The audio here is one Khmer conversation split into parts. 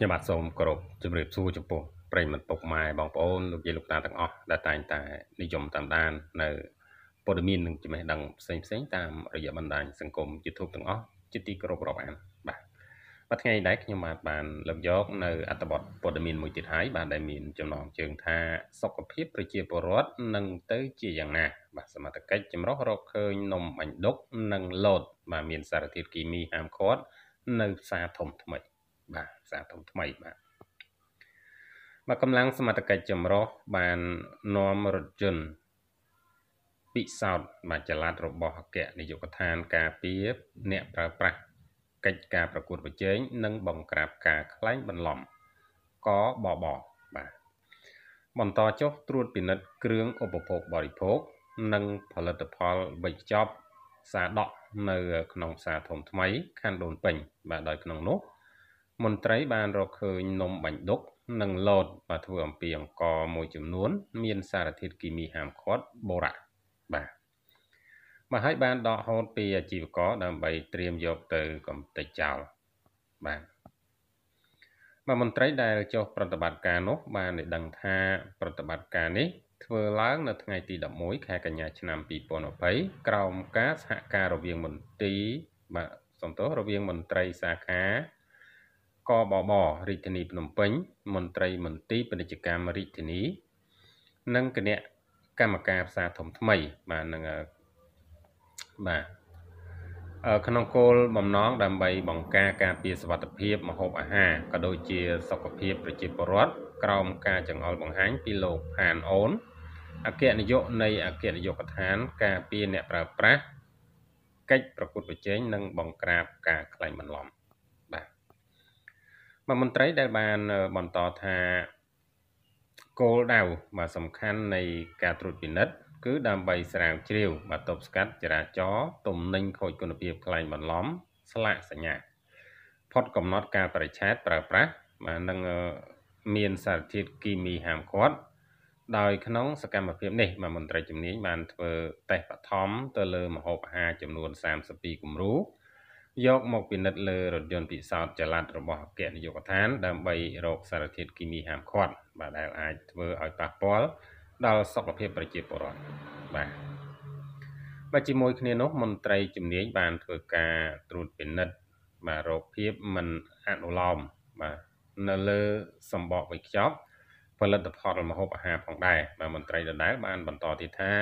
ខ្ញុំបាទសូមគោរពជម្រាបសួរចំពោះប្រិយមិត្តពុកម៉ែបងប្អូនលោកយាយលោកតាទាំងអស់ដែលតែងតែនិយមតាមដាននៅព័ត៌មាននិងចំណេះដឹងផ្សេងផ្សេងតាមរយៈបណ្ដាញសង្គម YouTube ទាំងអស់ជាទីគោរពរាប់អានបាទបាទថ្ងៃនេះខ្ញុំបាទបានលើកយក នៅ អត្ថបទព័ត៌មានមួយទៀតហើយបាទដែលមានចំណងជើងថាសុខភាពប្រជាពលរដ្ឋនឹងទៅ ជាយ៉ាងណា បាទសមត្ថកិច្ចចម្រុះរកឃើញនំបាញ់ដុកនិងលតបាទមានសារធាតុគីមីហាមឃាត់នៅផ្សារធំថ្មីបាទផ្សារធំថ្មីបាទបាទកម្លាំងសមត្ថកិច្ចចម្រុះបាននាំរថយន្តពិសោធន៍បាទចល័តរបស់អគ្គនាយកដ្ឋានការពារអ្នកប្រើប្រាស់កិច្ចការប្រកួតប្រជែងនិងបង្ក្រាបការក្លែងបន្លំ កបបបាទបន្តចុះត្រួតពិនិត្យគ្រឿងឧបភោគបរិភោគនិងផលិតផលវិច្ចប់សាដកនៅ ក្នុងផ្សារធំថ្មីខណ្ឌដូនពេញ បាទដោយក្នុងនោះមន្ត្រី បានរកឃើញនំបាញ់ឌុកនិងលតបាទធ្វើអំពីអង្ករមួយចំនួន មានសារធាតុគីមីហាមឃាត់បូរ៉ាបាទមកហើយបានដកហូតពីអាជីវករដើម្បីត្រៀមយកទៅកំទេចចោលបាទមកមន្ត្រីដែលចុះប្រតិបត្តិការនោះបានដឹងថាប្រតិបត្តិការនេះ ធ្វើឡើង នៅថ្ងៃទី11ខែកញ្ញាឆ្នាំ2020ក្រោមការសហការរវាងមន្ត្រីបាទសំទោសរវាងមន្ត្រីសាខាកបបរាជធានីភ្នំពេញ មន្ត្រីមន្ទីរពាណិជ្ជកម្មរាជធានីនិងគណៈកម្មការផ្សារធំថ្មីបាទនឹងបាទក្នុងគោលបំណងដើម្បីបង្ការការពារសុវត្ថិភាពម្ហូបអាហារក៏ដូចជាសុខភាពប្រជាពលរដ្ឋក្រោមការចង្អុលបង្ហាញពីលោកផានអូនអគ្គនាយកនៃអគ្គនាយកដ្ឋាន ការពារអ្នកប្រើប្រាស់កិច្ចប្រកួតប្រជែងនិងបង្ក្រាបការក្លែងបន្លំបាទមន្ត្រីដែលបានបន្តថាគោលដៅបាទសំខាន់នៃការត្រួតពិនិត្យគឺដើម្បីស្រាវជ្រាវបាទទប់ស្កាត់ចរាចរណ៍ទំនិញខូចគុណភាពខ្លែងបន្លំស្លាកសញ្ញាផុតកំណត់ការប្រឆេទប្រើប្រាស់បាទនឹងមានសារធាតុគីមីហាមឃាត់ដោយក្នុងសកម្មភាពនេះបាទមន្ត្រីជំនាញបានធ្វើតេស្តបឋមទៅលើម្ហូបអាហារចំនួន32គម្រូយកមកពិនិត្យលើរថយន្តពិសោធន៍ចល័តរបស់អគ្គនាយកដ្ឋាន ដើម្បីរកសារធាតុគីមីហាមឃាត់បាទដែលអាចធ្វើឲ្យប៉ះពាល់ដល់សុខភាពប្រជាពលរដ្ឋបាទបាទជាមួយគ្នានោះមន្ត្រីជំនាញបានធ្វើការត្រួតពិនិត្យបាទរោគភាពមិនអនុលោមបាទនៅលើសម្បកវៃខ្ចប់ផលិតផលម្ហូបអាហារផងដែរបាទមន្ត្រីដដែលបានបន្តទៀតថា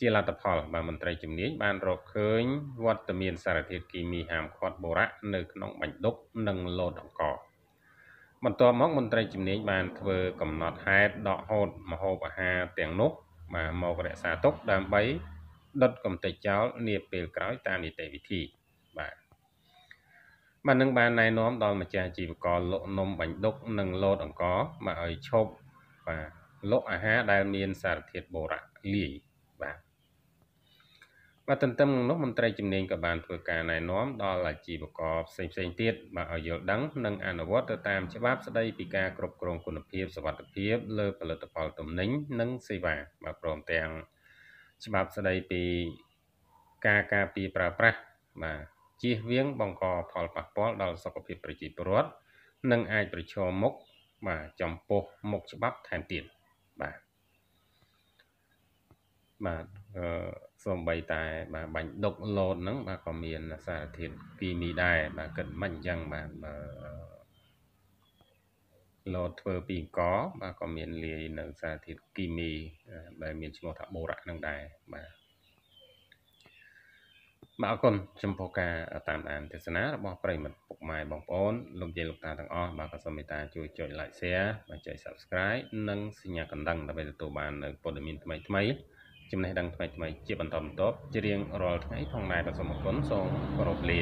ជាលទ្ធផលបានមន្ត្រីជំនាញបានរកឃើញវត្តមានសារធាតុគីមីហាមឃាត់បូរ៉ាក់នៅក្នុងបាញ់ឌុក និងលោតអង្ករបន្ទាប់មកមន្ត្រីជំនាញបានធ្វើកំណត់ហេតុដកហូតម្ហូបអាហារទាំងនោះបាទមករក្សាទុក ដើម្បីដុតកំទេចចោលនាពេលក្រោយតាមនីតិវិធីបាទបាននឹងបានណែនាំដល់ម្ចាស់អាជីវករលក់នំបាញ់ឌុកនិងលោតអង្ករមកឲ្យឈប់បាទលក់អាហារដែលមានសារធាតុបូរ៉ាក់លាយបាទបាទទន្ទឹមនឹងនោះមន្ត្រីជំនាញក៏បាន ធ្វើការណែនាំដល់អាជីវករផ្សេងផ្សេងទៀតបាទឲ្យយល់ដឹងនិងអនុវត្តទៅតាមច្បាប់ស្តីពីការគ្រប់គ្រងគុណភាពសវត្ថិភាព លើផលិតផលទំនិញនិងសេវាបាទព្រមទាំងច្បាប់ស្តីពីការការពារប្រើប្រាស់បាទជៀសវាងបង្កផលប៉ះពាល់ដល់សុខភាពប្រជាពលរដ្ឋនិងអាចប្រឈមមុខបាទចំពោះមុខច្បាប់ថែមទៀតបាទបាទសូម្បីតែបាទបាញ់ដុកឡូតហ្នឹង បាទក៏មានសារធាតុគីមីដែរបាទគិតមិនអញ្ចឹងបាទឡូតធ្វើពីអង្ករបាទក៏មានលាយនៅសារធាតុគីមីដែលមានឈ្មោះថាបូរ៉ាក់ហ្នឹងដែរបាទបាទអរគុណចំពោះការតាមដានទេសនារបស់ប្រិមិត្តពុកម៉ែបងប្អូនលោកយាយលោកតាទាំងអស់បាទក៏សូមមេត្តាជួយចុច like share បាទចុច subscribe និងសញ្ញាកណ្ដឹងដើម្បីទទួលបាននៅព័ត៌មានថ្មីថ្មីចំណេះដឹងថ្មីៗជាបន្តបន្ទាប់ជារៀងរាល់ថ្ងៃផងដែរបាទសូមអរគុណសូមគោរពលា